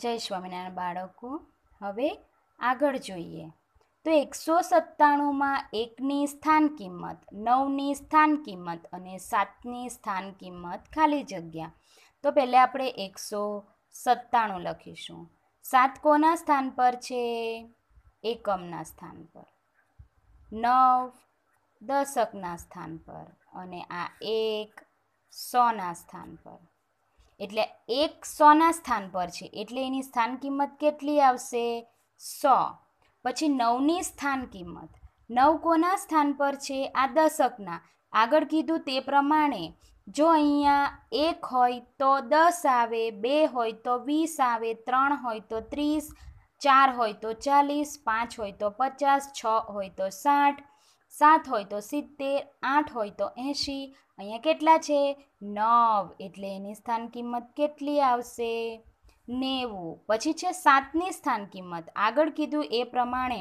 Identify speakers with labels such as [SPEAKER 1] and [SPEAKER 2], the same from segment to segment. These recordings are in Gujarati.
[SPEAKER 1] જય સ્વામિનારાયણ બાળકો હવે આગળ જોઈએ તો એકસો સત્તાણુંમાં એકની સ્થાન કિંમત નવની સ્થાન કિંમત અને સાતની સ્થાન કિંમત ખાલી જગ્યા તો પહેલાં આપણે એકસો સત્તાણું લખીશું સાત કોના સ્થાન પર છે એકમના સ્થાન પર નવ દશકના સ્થાન પર અને આ એક સોના સ્થાન પર એટલે એક સોના સ્થાન પર છે એટલે એની સ્થાન કિંમત કેટલી આવશે સો પછી નવની સ્થાન કિંમત નવ કોના સ્થાન પર છે આ દશકના આગળ કીધું તે પ્રમાણે જો અહીંયા એક હોય તો દસ આવે બે હોય તો વીસ આવે ત્રણ હોય તો ત્રીસ ચાર હોય તો ચાલીસ પાંચ હોય તો પચાસ છ હોય તો સાઠ સાત હોય તો સિત્તેર આઠ હોય તો એંશી અહીંયા કેટલા છે નવ એટલે એની સ્થાન કિંમત કેટલી આવશે નેવું પછી છે સાતની સ્થાન કિંમત આગળ કીધું એ પ્રમાણે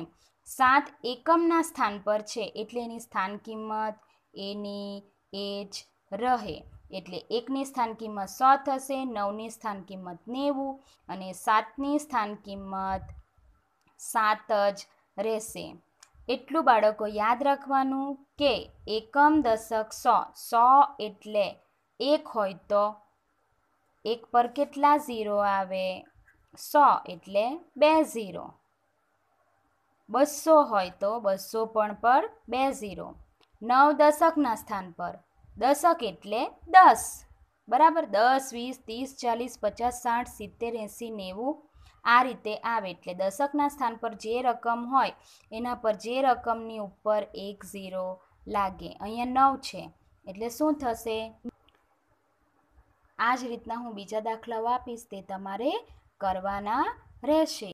[SPEAKER 1] સાત એકમના સ્થાન પર છે એટલે એની સ્થાન કિંમત એની એજ રહે એટલે એકની સ્થાન કિંમત સો થશે નવની સ્થાન કિંમત નેવું અને સાતની સ્થાન કિંમત સાત જ રહેશે એટલું બાળકો યાદ રાખવાનું કે એકમ દશક સો સો એટલે એક હોય તો એક પર કેટલા ઝીરો આવે સો એટલે બે ઝીરો બસો હોય તો બસો પણ પર બે ઝીરો નવ દશકના સ્થાન પર દશક એટલે દસ બરાબર દસ વીસ ત્રીસ ચાલીસ પચાસ સાઠ સિત્તેર એંસી નેવું આ રીતે આવે એટલે દશકના સ્થાન પર જે રકમ હોય એના પર જે રકમની ઉપર એક ઝીરો લાગે અહીંયા નવ છે એટલે શું થશે આ જ રીતના હું બીજા દાખલાઓ આપીશ તે તમારે કરવાના રહેશે